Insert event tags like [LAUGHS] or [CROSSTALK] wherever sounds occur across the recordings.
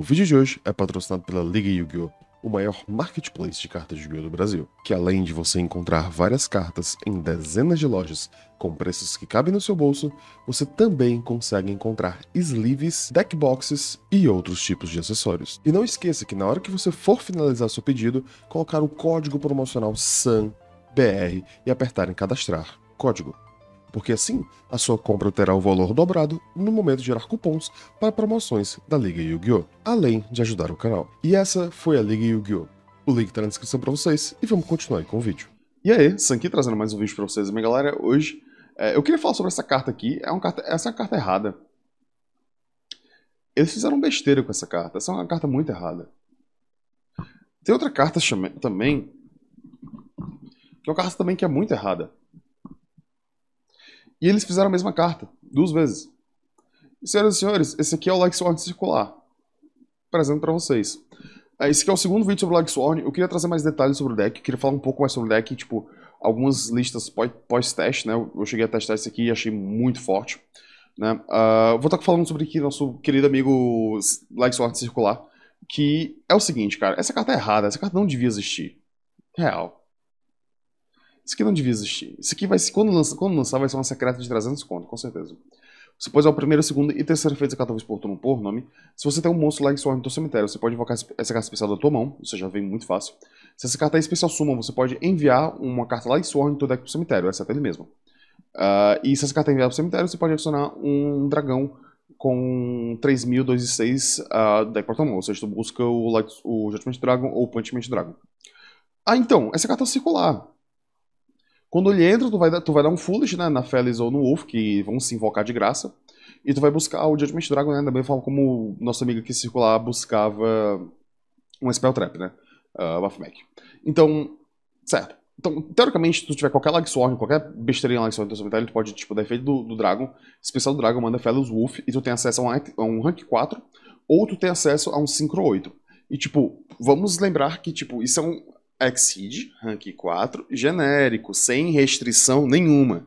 O vídeo de hoje é patrocinado pela Liga Yu-Gi-Oh! o maior marketplace de cartas de yu do Brasil, que além de você encontrar várias cartas em dezenas de lojas com preços que cabem no seu bolso, você também consegue encontrar sleeves, deck boxes e outros tipos de acessórios. E não esqueça que na hora que você for finalizar seu pedido, colocar o código promocional SANBR e apertar em cadastrar. Código porque assim a sua compra terá o valor dobrado no momento de gerar cupons para promoções da Liga Yu-Gi-Oh!, além de ajudar o canal. E essa foi a Liga Yu-Gi-Oh! O link está na descrição para vocês e vamos continuar com o vídeo. E aí, Sanki trazendo mais um vídeo para vocês. Minha galera, hoje é, eu queria falar sobre essa carta aqui. É uma carta, essa é uma carta errada. Eles fizeram besteira com essa carta. Essa é uma carta muito errada. Tem outra carta também, que é uma carta também que é muito errada. E eles fizeram a mesma carta, duas vezes. senhoras e senhores, esse aqui é o LexWorn circular. apresento para vocês. É, esse aqui é o segundo vídeo sobre o LexWorn. Eu queria trazer mais detalhes sobre o deck, queria falar um pouco mais sobre o deck, tipo, algumas listas pós-teste, né? Eu cheguei a testar esse aqui e achei muito forte. Né? Uh, vou estar falando sobre aqui nosso querido amigo LexWorn circular, que é o seguinte, cara, essa carta é errada, essa carta não devia existir. Real. Isso aqui não devia existir. Isso aqui vai quando, quando lançar, vai ser uma secreta de 300 conto, com certeza. Você pode usar o primeiro, segundo e terceiro efeito que cada talvez por turno por nome. Se você tem um monstro lá em sua no seu cemitério, você pode invocar essa carta especial da tua mão, você já vem muito fácil. Se essa carta é especial suma, você pode enviar uma carta lá em sua no teu deck pro cemitério, exceto é ele mesmo. Uh, e se essa carta é enviada pro cemitério, você pode adicionar um dragão com 3000, 2 e uh, deck pra tua mão, ou seja, tu busca o, Light, o Judgment Dragon ou o Punchment Dragon. Ah, então, essa carta é circular. Quando ele entra, tu vai, dar, tu vai dar um Foolish, né? Na Feliz ou no Wolf, que vão se invocar de graça. E tu vai buscar o Judgment Dragon, né? Da mesma forma como nosso amigo que circular buscava um Spell Trap, né? Uh, Buff Mac. Então, certo. Então, teoricamente, se tu tiver qualquer Lagsworn, qualquer besteirinha Lagsworn no teu inventário, tu pode, tipo, dar efeito do, do Dragon, especial do Dragon, manda Fellows Wolf, e tu tem acesso a um, a um Rank 4, ou tu tem acesso a um Synchro 8. E, tipo, vamos lembrar que, tipo, isso é um, Exceed, rank 4, genérico, sem restrição nenhuma.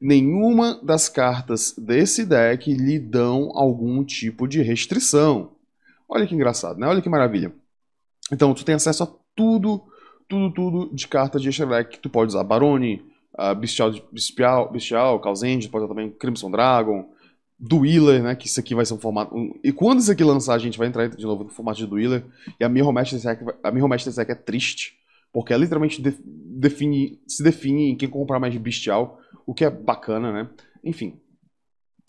Nenhuma das cartas desse deck lhe dão algum tipo de restrição. Olha que engraçado, né? Olha que maravilha. Então, tu tem acesso a tudo, tudo, tudo de cartas de extra deck que tu pode usar. Barone, uh, ah, Bestial, Bestial, Bestial pode usar também Crimson Dragon, Dueler, né? Que isso aqui vai ser um formato. Um... E quando isso aqui lançar, a gente vai entrar de novo no formato de Dueler. E a Mirror desse deck, a Mirror desse deck é triste porque ela é literalmente define, se define em quem comprar mais bestial, o que é bacana, né? Enfim.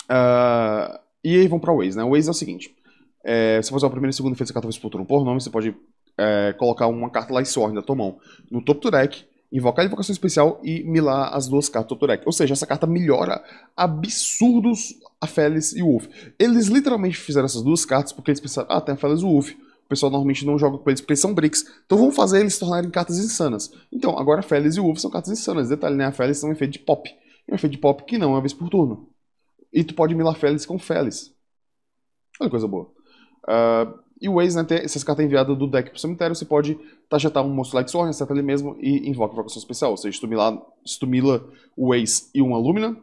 Uh, e aí vão para o Waze, né? O Waze é o seguinte: é, você pode usar o primeiro e o segundo efeito carta vez por turno por nome, você pode é, colocar uma carta lá e sorte da tua mão no topo do deck, invocar a invocação especial e milar as duas cartas do topo do deck. Ou seja, essa carta melhora absurdos a Félix e o Wolf. Eles literalmente fizeram essas duas cartas porque eles pensaram, ah, tem a Félix e o Wolf pessoal normalmente não joga com eles porque são bricks. Então vamos fazer eles se tornarem cartas insanas. Então, agora Félix e Wolf são cartas insanas. Detalhe, né? A Félix tem é um efeito de pop. E é um efeito de pop que não é uma vez por turno. E tu pode milar Félix com Félix. Olha que coisa boa. Uh, e o Waze, né, ter essas cartas enviadas do deck pro cemitério, você pode tachetar um monstro Light Sword, acerta ele mesmo e invoca invocação especial. Ou seja, se tu, milar, se tu mila o Waze e uma Lumina,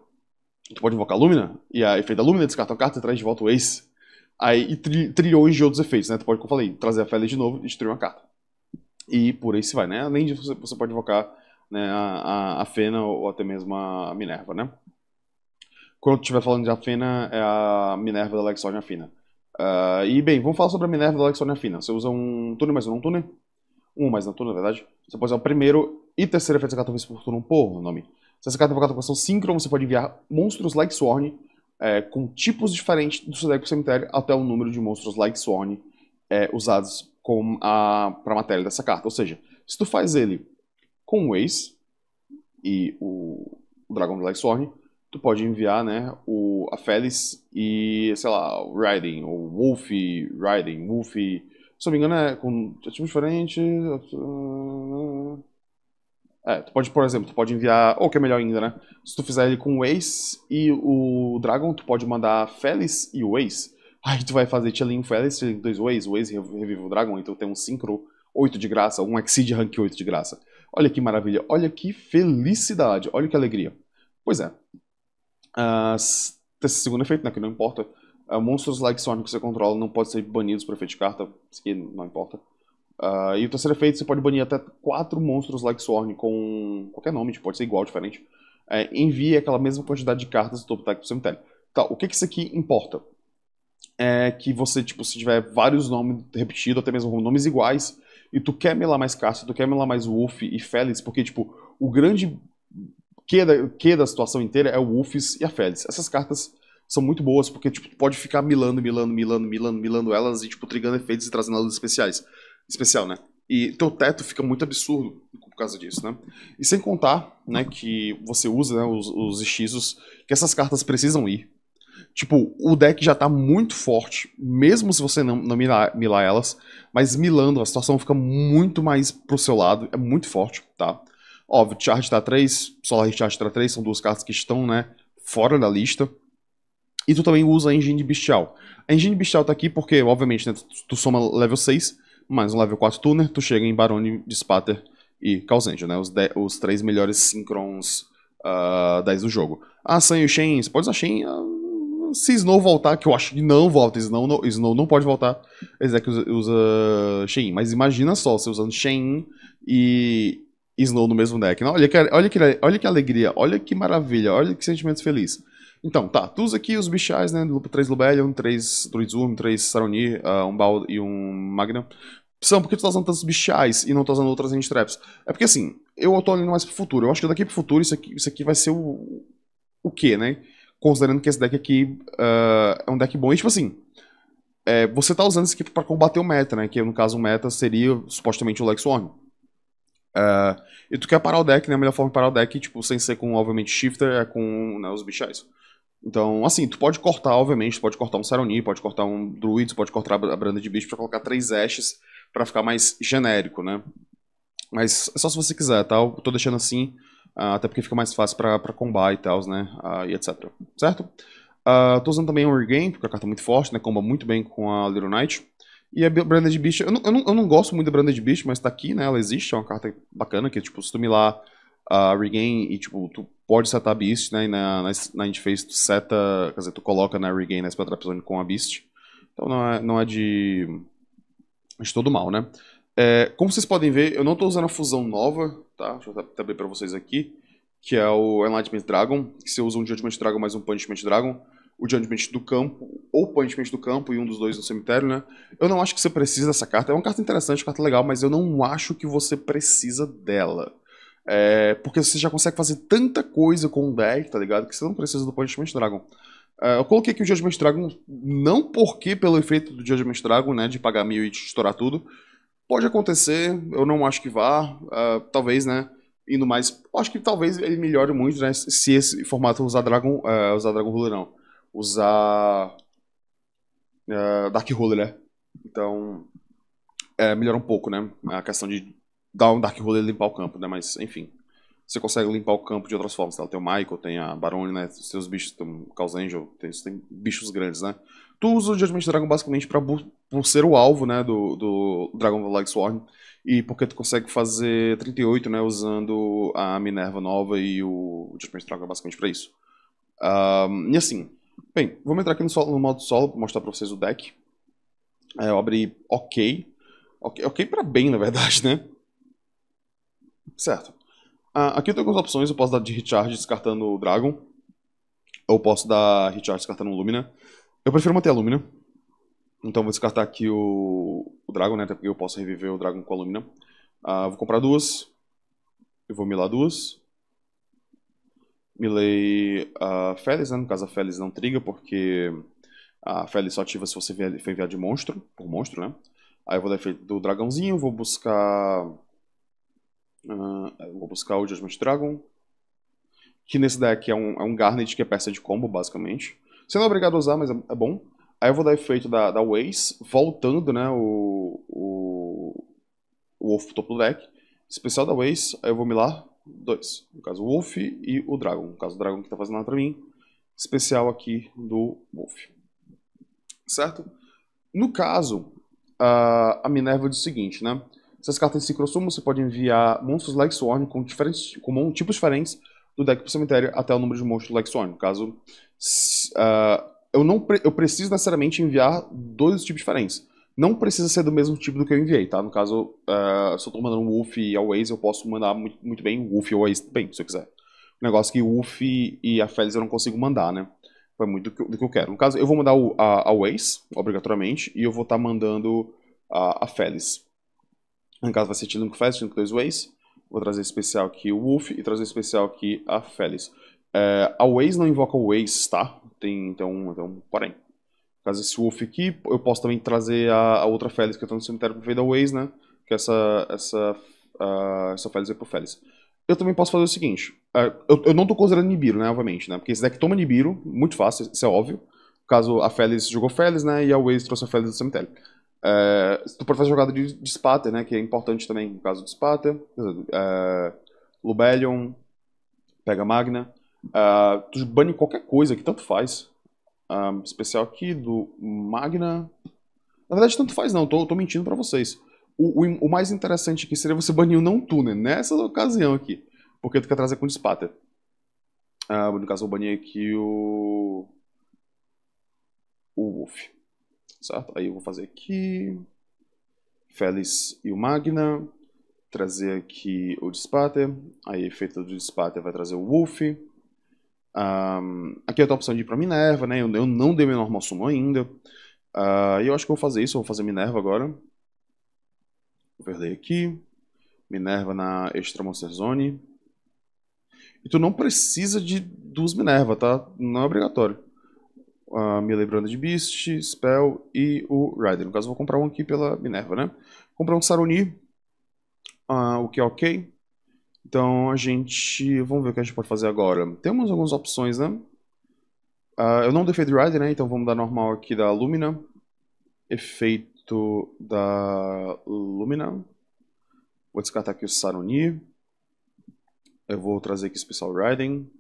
tu pode invocar a Lumina, e a efeito da Lumina descarta a carta e traz de volta o Waze. Aí, e tri, trilhões de outros efeitos, né? Tu pode, como eu falei, trazer a Félix de novo e destruir uma carta. E por aí se vai, né? Além disso, você, você pode invocar né, a, a, Fena ou até mesmo a Minerva, né? Quando estiver falando de Fena é a Minerva da Lexornia Afina. Uh, e bem, vamos falar sobre a Minerva da Lexornia Afina. Você usa um túnel mais um não túnel? Um mais não túnel, na verdade. Você pode usar o primeiro e terceiro efeito dessa carta vez por turno, por nome. Se essa carta invocada é com ação síncrona, você pode enviar monstros Lexornia é, com tipos diferentes do seu deck cemitério até o número de monstros Light Swan é, usados para a matéria dessa carta. Ou seja, se tu faz ele com o Ace e o, o Dragão do Light Swan, tu pode enviar né, o, a Félix e, sei lá, o Riding, ou Wolf Riding, Wolf... Se eu não me engano, é com tipos diferentes Uh, é, tu pode, por exemplo, tu pode enviar, ou que é melhor ainda, né? Se tu fizer ele com o Ace e o Dragon, tu pode mandar Félix e o Ace. Aí tu vai fazer Tchelinho Félix, dois 2 Ways, o Ace revive o Dragon, então tem um Synchro 8 de graça, um Exceed Rank 8 de graça. Olha que maravilha, olha que felicidade, olha que alegria. Pois é. Uh, esse segundo efeito, né, que não importa. Uh, monstros like Sonic que você controla não pode ser banidos por efeito de carta, isso aqui não importa. Uh, e o terceiro efeito, você pode banir até quatro monstros Like Sworn com qualquer nome, tipo, pode ser igual, diferente. É, envie aquela mesma quantidade de cartas do topo deck pro cemitério. Tá, o que, que isso aqui importa? É que você, tipo, se tiver vários nomes repetidos, até mesmo nomes iguais, e tu quer melar mais cartas, tu quer melar mais Wolf e Félix, porque, tipo, o grande que da, que da situação inteira é o Wolf e a Félix. Essas cartas são muito boas, porque, tipo, tu pode ficar milando, milando, milando, milando, milando elas e, tipo, trigando efeitos e trazendo elas especiais especial, né? E teu teto fica muito absurdo por causa disso, né? E sem contar, né, que você usa né, os, os hechizos que essas cartas precisam ir. Tipo, o deck já tá muito forte, mesmo se você não, não milar, milar elas, mas milando a situação fica muito mais pro seu lado, é muito forte, tá? Óbvio, Charge tá 3, Solar Recharge tá 3, são duas cartas que estão, né, fora da lista. E tu também usa a Engine Bestial. A Engine Bestial tá aqui porque, obviamente, né, tu, tu soma level 6, mais um level 4 tuner, tu chega em Barone, Spatter e Calzendia, né? Os, de, os três melhores Synchrons uh, ah, 10 do jogo. Ah, Sam e o Shen, você pode usar Shen... Uh, se Snow voltar, que eu acho que não volta, Snow não, Snow não pode voltar, Ezek usa, usa Shen. Mas imagina só, você usando Shen e Snow no mesmo deck. Não, né? olha, que, olha, que, olha que alegria, olha que maravilha, olha que sentimento feliz. Então, tá, tu usa aqui os bichais, né, três Lubelion, três Druidzum, três Saroni, uh, um Bald e um Magna. São, por que tu tá usando tantos bichais e não tá usando outras hand É porque assim, eu tô olhando mais pro futuro, eu acho que daqui pro futuro isso aqui, isso aqui vai ser o... o quê, né? Considerando que esse deck aqui uh, é um deck bom, e tipo assim, é, você tá usando isso aqui pra combater o meta, né, que no caso o meta seria supostamente o Lex Uh, e tu quer parar o deck, né? A melhor forma de parar o deck, tipo, sem ser com, obviamente, Shifter, é com né, os bichais. Então, assim, tu pode cortar, obviamente, tu pode cortar um Saroni, pode cortar um Druid, pode cortar a Branda de Bicho pra colocar três Ashes para ficar mais genérico, né? Mas é só se você quiser, tá? Eu tô deixando assim, uh, até porque fica mais fácil pra, pra combar e tal, né? Uh, e etc. Certo? Uh, tô usando também o Regain, porque a carta é muito forte, né? Comba muito bem com a Little Knight. E a Branda de Bicho, eu não, eu não, eu não gosto muito da Branda de Bicho, mas tá aqui, né? Ela existe, é uma carta bacana que, tipo, se tu milar a regain e tipo, tu pode setar beast, né? E na, na, na interface tu seta, quer dizer, tu coloca na regain nessa zone com a beast. Então não é, não é de, de todo mal, né? É, como vocês podem ver, eu não estou usando a fusão nova, tá? Deixa eu abrir para vocês aqui, que é o Enlightenment Dragon, que você usa um Judgment Dragon mais um Punishment Dragon, o Judgment do campo, ou Punishment do campo e um dos dois no cemitério, né? Eu não acho que você precisa dessa carta, é uma carta interessante, uma carta legal, mas eu não acho que você precisa dela. É, porque você já consegue fazer tanta coisa com um deck, tá ligado? Que você não precisa do Punishment Dragon. É, eu coloquei aqui o Judgment Dragon, não porque pelo efeito do Judgment Dragon, né? De pagar mil e estourar tudo. Pode acontecer, eu não acho que vá. Uh, talvez, né? Indo mais. Acho que talvez ele melhore muito, né? Se esse formato usar Dragon. Uh, usar Dragon Ruler, não. Usar. Uh, Dark Ruler, né? Então. É, melhora um pouco, né? A questão de dar um Dark Roller limpar o campo, né? Mas, enfim. Você consegue limpar o campo de outras formas. Tá? Tem o Michael, tem a Barone, né? seus bichos, tem o Caos Angel, tem, tem bichos grandes, né? Tu usa o Judgment Dragon basicamente pra, por ser o alvo, né? Do, do Dragon Like Swarm. E porque tu consegue fazer 38, né? Usando a Minerva nova e o Judgment Dragon basicamente pra isso. Um, e assim. Bem, vamos entrar aqui no, solo, no modo solo pra mostrar pra vocês o deck. É, eu abri OK. Ok, okay para bem, na verdade, né? Certo. Ah, aqui eu tenho algumas opções. Eu posso dar de recharge descartando o Dragon. Ou posso dar recharge descartando o Lumina. Eu prefiro manter a Lumina. Então vou descartar aqui o, o Dragon, né? Até porque eu posso reviver o Dragon com a Lumina. Ah, vou comprar duas. Eu vou milar duas. Milei a uh, Félix, né? No caso a Félix não triga, porque a Félix só ativa se você for enviar de monstro, por monstro, né? Aí eu vou dar efeito do dragãozinho, vou buscar Uh, vou buscar o Judgment Dragon. Que nesse deck é um, é um Garnet que é peça de combo, basicamente. Você não é obrigado a usar, mas é, é bom. Aí eu vou dar efeito da, da Waze, voltando né, o, o, o Wolf pro topo do deck. Especial da Waze, aí eu vou milar dois. No caso, o Wolf e o Dragon. No caso, o Dragon que tá fazendo nada pra mim. Especial aqui do Wolf. Certo? No caso, a Minerva diz o seguinte, né? Essas cartas de crossumam, você pode enviar monstros Lexorn com, diferentes, com tipos diferentes do deck pro cemitério até o número de monstros Lexorn. No caso, uh, eu não pre eu preciso necessariamente enviar dois tipos diferentes. Não precisa ser do mesmo tipo do que eu enviei, tá? No caso, uh, se eu tô mandando um Wolf e Waze, eu posso mandar muito, muito bem Wolf e Waze bem, se eu quiser. O negócio é que Wolf e a Félix eu não consigo mandar, né? Foi muito do que, do que eu quero. No caso, eu vou mandar o, a, a Waze, obrigatoriamente, e eu vou estar tá mandando a, a Félix. No caso, vai ser Tino Fest, Tino 2 Ways. Vou trazer especial aqui o Wolf e trazer especial aqui a Félix. É, a ways não invoca o ways tá? Tem, então, então porém. No caso, esse Wolf aqui, eu posso também trazer a, a outra Félix que eu tô no cemitério pro da ways né? Que é essa, essa, uh, essa Félix é pro Félix. Eu também posso fazer o seguinte. Uh, eu, eu, não tô considerando Nibiru, né? Obviamente, né? Porque esse deck toma Nibiru, muito fácil, isso é óbvio. No caso, a Félix jogou Félix, né? E a ways trouxe a Félix do cemitério. É, se tu for fazer jogada de, de Spater, né, que é importante também no caso do Spater, é, Lubellion, pega Magna, é, tu bane qualquer coisa que tanto faz. É, especial aqui do Magna. Na verdade, tanto faz não, tô, tô mentindo para vocês. O, o, o, mais interessante aqui seria você banir o não tuner nessa ocasião aqui, porque tu quer trazer com o Spater. É, no caso, eu banhei aqui o. O Wolf certo? Aí eu vou fazer aqui, Félix e o Magna, trazer aqui o Dispater, aí efeito do Dispater vai trazer o Wolf. Um, aqui eu é tenho a opção de ir para Minerva, né? Eu, eu, não dei meu normal sumo ainda. Uh, e eu acho que eu vou fazer isso, eu vou fazer Minerva agora. Overlay aqui. Minerva na Extra Monster Zone. E tu não precisa de duas Minerva, tá? Não é obrigatório. Ah, me lembrando de Beast, Spell e o Rider. No caso, vou comprar um aqui pela Minerva, né? Vou comprar um Saruni, uh, o que é ok. Então a gente. Vamos ver o que a gente pode fazer agora. Temos algumas opções, né? Uh, eu não dei efeito Rider, né? Então vamos dar normal aqui da Lumina. Efeito da Lumina. Vou descartar aqui o Saruni. Eu vou trazer aqui o Special Riding.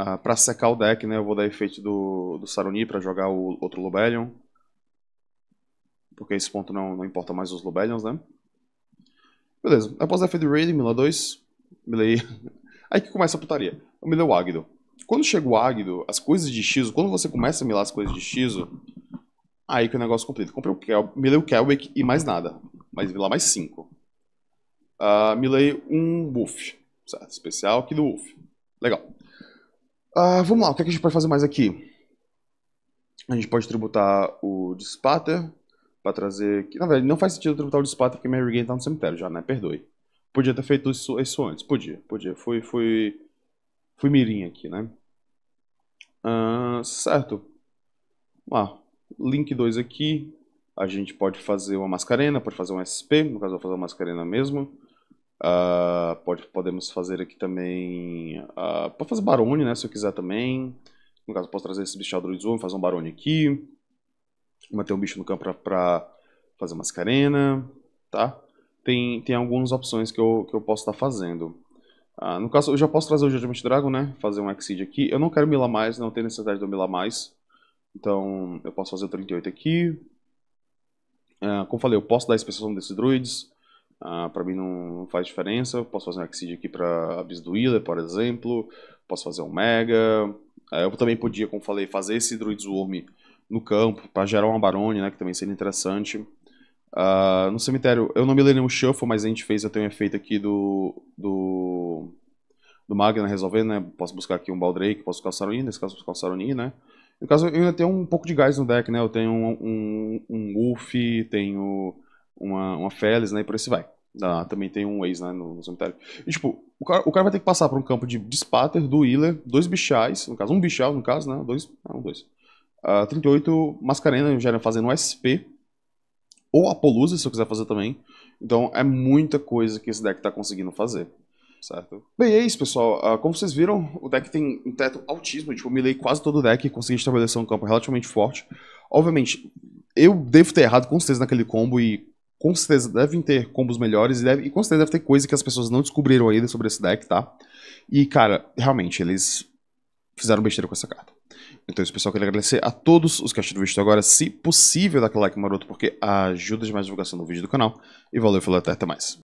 Ah, pra secar o deck, né, eu vou dar efeito do, do Saruni pra jogar o outro Lobelion. Porque esse ponto não, não importa mais os Lobelions, né? Beleza, após a efeito do Raid, Mila 2, Milei... [LAUGHS] Aí que começa a putaria. Eu milei o Águido. Quando chega o Águido, as coisas de Shizo, quando você começa a milar as coisas de Shizo, aí que o negócio completo. Comprei o Kel, milei o Kelwick e mais nada. Mas milar mais 5. Uh, ah, milei um Buff, certo? Especial aqui do Wolf. Legal. Ah, vamos lá, o que, é que a gente pode fazer mais aqui? A gente pode tributar o Dispater para trazer... Na verdade, não faz sentido tributar o Dispater porque Mary Gain tá no cemitério já, né? Perdoe. Podia ter feito isso, isso antes. Podia, podia. Fui, fui, fui mirim aqui, né? Ah, certo. Vamos lá. Link 2 aqui. A gente pode fazer uma mascarena, pode fazer um SP. No caso, eu vou fazer uma mascarena mesmo. Uh, pode, podemos fazer aqui também. Uh, pode fazer barone, né? Se eu quiser também. No caso, posso trazer esse bicho Druid Zone, fazer um barone aqui. Manter um bicho no campo pra, pra fazer mascarena. Tá? Tem, tem algumas opções que eu, que eu posso estar tá fazendo. Uh, no caso, eu já posso trazer o Judgment Dragon, né? Fazer um Exceed aqui. Eu não quero milar mais, não tenho necessidade de eu milar mais. Então, eu posso fazer o 38 aqui. como falei, eu posso dar a especialização desses druids. Ah, para mim não, faz diferença. Posso fazer um exceed aqui para Abisduíler, por exemplo. Posso fazer um Mega. É, eu também podia, como falei, fazer esse druid swarm no campo para gerar uma Barone, né, que também seria interessante. Ah, no cemitério, eu não me lembro o Shuffle, mas a gente fez até um efeito aqui do, do, do Magna resolvendo, né? Posso buscar aqui um Baldrake, posso buscar o Saronin, nesse caso buscar o Saronin, né? No caso, eu ainda tenho um pouco de gás no deck, né? Eu tenho um, um, um Wolf, tenho uma, uma Félix, né? E por aí se vai. Ah, também tem um ex, né, no, no cemitério. E, tipo, o cara, o cara vai ter que passar por um campo de, Spatter, do healer dois bichais, no caso, um bichal, no caso, né? Dois, não, ah, dois. Uh, ah, 38 Mascarena já fazendo SP. Ou Apolusa, se eu quiser fazer também. Então é muita coisa que esse deck tá conseguindo fazer. Certo? Bem, é isso, pessoal. Uh, como vocês viram, o deck tem um teto altíssimo. Tipo, eu milei quase todo o deck e consegui estabelecer um campo relativamente forte. Obviamente, eu devo ter errado com certeza naquele combo e com certeza devem ter combos melhores e, deve, e com certeza deve ter coisa que as pessoas não descobriram ainda sobre esse deck, tá? E, cara, realmente, eles fizeram besteira com essa carta. Então, isso, pessoal, queria agradecer a todos os que assistiram o vídeo agora. Se possível, dá aquele like maroto, porque ajuda demais a divulgação do vídeo do canal. E valeu, falou, até, até mais.